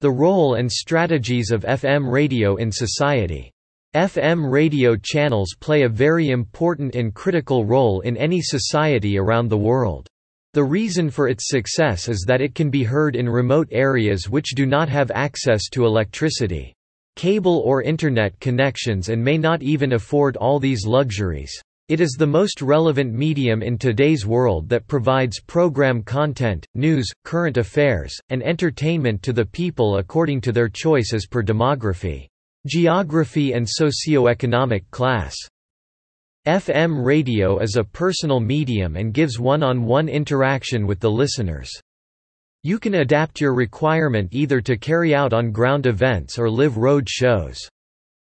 The role and strategies of FM radio in society. FM radio channels play a very important and critical role in any society around the world. The reason for its success is that it can be heard in remote areas which do not have access to electricity, cable or internet connections and may not even afford all these luxuries. It is the most relevant medium in today's world that provides program content, news, current affairs, and entertainment to the people according to their choice as per demography, geography and socioeconomic class. FM radio is a personal medium and gives one-on-one -on -one interaction with the listeners. You can adapt your requirement either to carry out on-ground events or live road shows.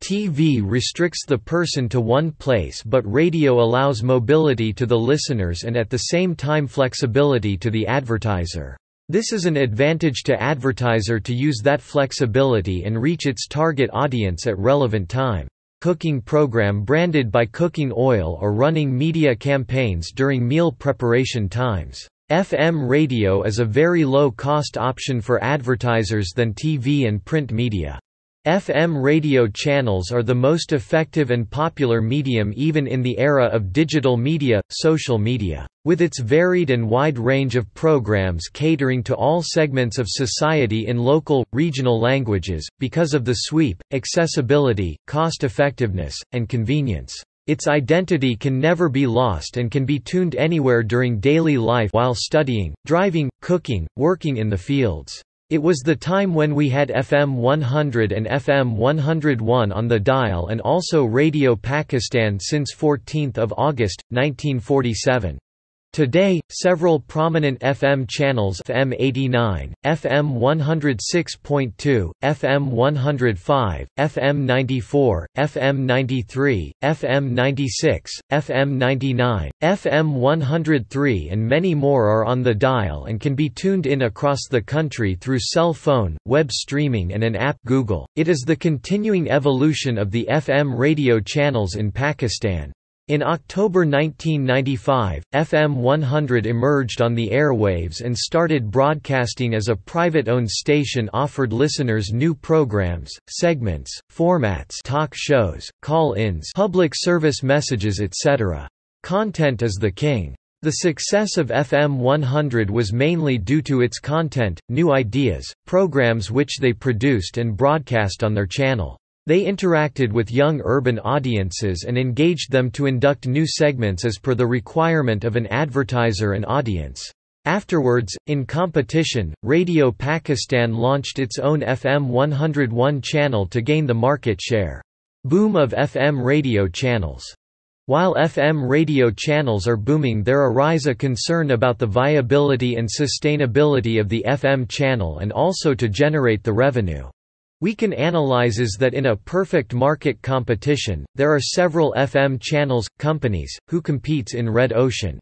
TV restricts the person to one place but radio allows mobility to the listeners and at the same time flexibility to the advertiser. This is an advantage to advertiser to use that flexibility and reach its target audience at relevant time. Cooking program branded by cooking oil or running media campaigns during meal preparation times. FM radio is a very low cost option for advertisers than TV and print media. FM radio channels are the most effective and popular medium even in the era of digital media, social media. With its varied and wide range of programs catering to all segments of society in local, regional languages, because of the sweep, accessibility, cost-effectiveness, and convenience. Its identity can never be lost and can be tuned anywhere during daily life while studying, driving, cooking, working in the fields. It was the time when we had FM 100 and FM 101 on the dial and also Radio Pakistan since 14 August, 1947. Today, several prominent FM channels FM 89, FM 106.2, FM 105, FM 94, FM 93, FM 96, FM 99, FM 103 and many more are on the dial and can be tuned in across the country through cell phone, web streaming and an app Google. It is the continuing evolution of the FM radio channels in Pakistan. In October 1995, FM 100 emerged on the airwaves and started broadcasting as a private-owned station offered listeners new programs, segments, formats talk shows, call-ins public service messages etc. Content is the king. The success of FM 100 was mainly due to its content, new ideas, programs which they produced and broadcast on their channel. They interacted with young urban audiences and engaged them to induct new segments as per the requirement of an advertiser and audience. Afterwards, in competition, Radio Pakistan launched its own FM 101 channel to gain the market share. Boom of FM radio channels. While FM radio channels are booming there arise a concern about the viability and sustainability of the FM channel and also to generate the revenue analyze analyzes that in a perfect market competition, there are several FM channels, companies, who competes in Red Ocean.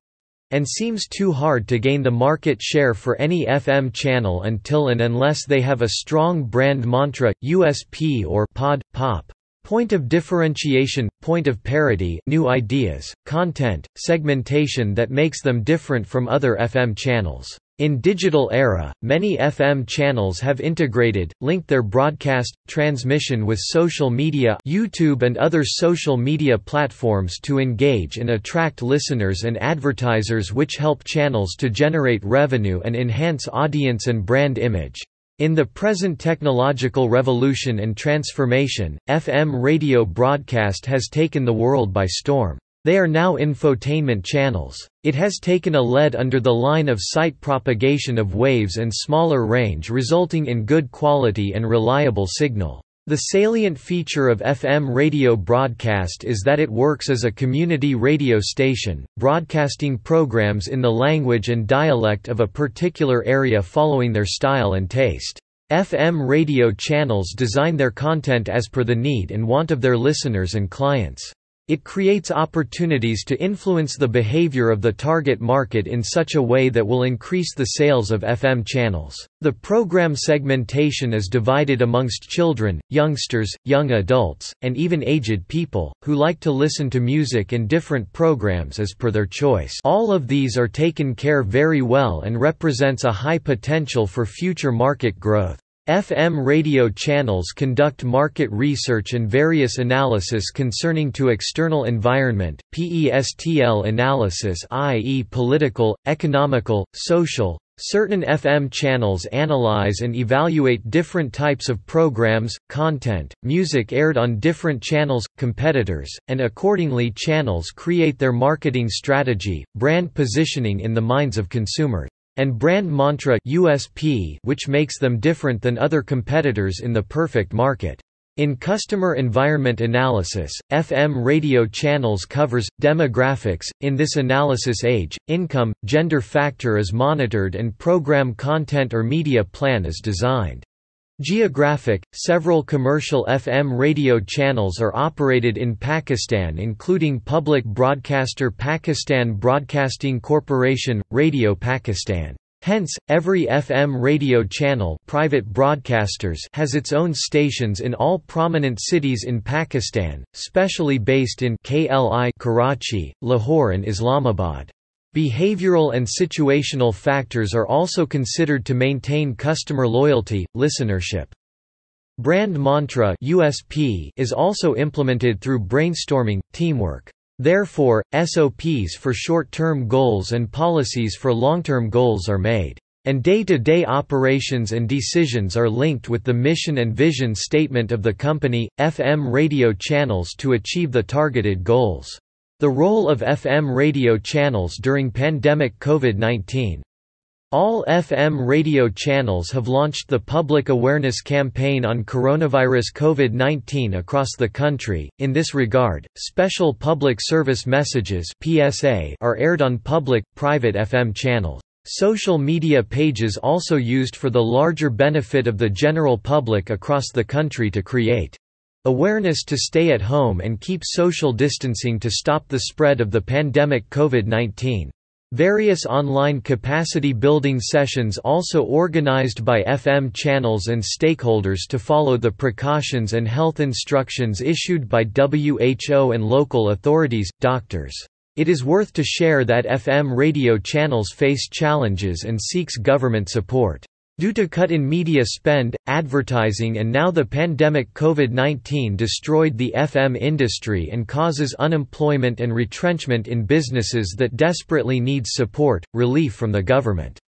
And seems too hard to gain the market share for any FM channel until and unless they have a strong brand mantra, USP or pod, pop. Point of differentiation, point of parity, new ideas, content, segmentation that makes them different from other FM channels. In digital era, many FM channels have integrated, linked their broadcast, transmission with social media YouTube and other social media platforms to engage and attract listeners and advertisers which help channels to generate revenue and enhance audience and brand image. In the present technological revolution and transformation, FM radio broadcast has taken the world by storm. They are now infotainment channels. It has taken a lead under the line of sight propagation of waves and smaller range resulting in good quality and reliable signal. The salient feature of FM radio broadcast is that it works as a community radio station, broadcasting programs in the language and dialect of a particular area following their style and taste. FM radio channels design their content as per the need and want of their listeners and clients. It creates opportunities to influence the behavior of the target market in such a way that will increase the sales of FM channels. The program segmentation is divided amongst children, youngsters, young adults, and even aged people, who like to listen to music and different programs as per their choice. All of these are taken care very well and represents a high potential for future market growth. FM radio channels conduct market research and various analysis concerning to external environment, PESTL analysis i.e. political, economical, social. Certain FM channels analyze and evaluate different types of programs, content, music aired on different channels, competitors, and accordingly channels create their marketing strategy, brand positioning in the minds of consumers and brand mantra USP which makes them different than other competitors in the perfect market. In customer environment analysis, FM radio channels covers demographics. In this analysis, age, income, gender factor is monitored and program content or media plan is designed. Geographic – Several commercial FM radio channels are operated in Pakistan including public broadcaster Pakistan Broadcasting Corporation, Radio Pakistan. Hence, every FM radio channel private broadcasters has its own stations in all prominent cities in Pakistan, specially based in KLI Karachi, Lahore and Islamabad. Behavioral and situational factors are also considered to maintain customer loyalty, listenership. Brand mantra USP is also implemented through brainstorming, teamwork. Therefore, SOPs for short-term goals and policies for long-term goals are made. And day-to-day -day operations and decisions are linked with the mission and vision statement of the company, FM radio channels to achieve the targeted goals. The role of FM radio channels during pandemic COVID-19 all FM radio channels have launched the public awareness campaign on coronavirus COVID-19 across the country. In this regard, special public service messages (PSA) are aired on public private FM channels. Social media pages also used for the larger benefit of the general public across the country to create Awareness to stay at home and keep social distancing to stop the spread of the pandemic COVID-19. Various online capacity building sessions also organized by FM channels and stakeholders to follow the precautions and health instructions issued by WHO and local authorities, doctors. It is worth to share that FM radio channels face challenges and seeks government support. Due to cut in media spend, advertising and now the pandemic COVID-19 destroyed the FM industry and causes unemployment and retrenchment in businesses that desperately need support, relief from the government.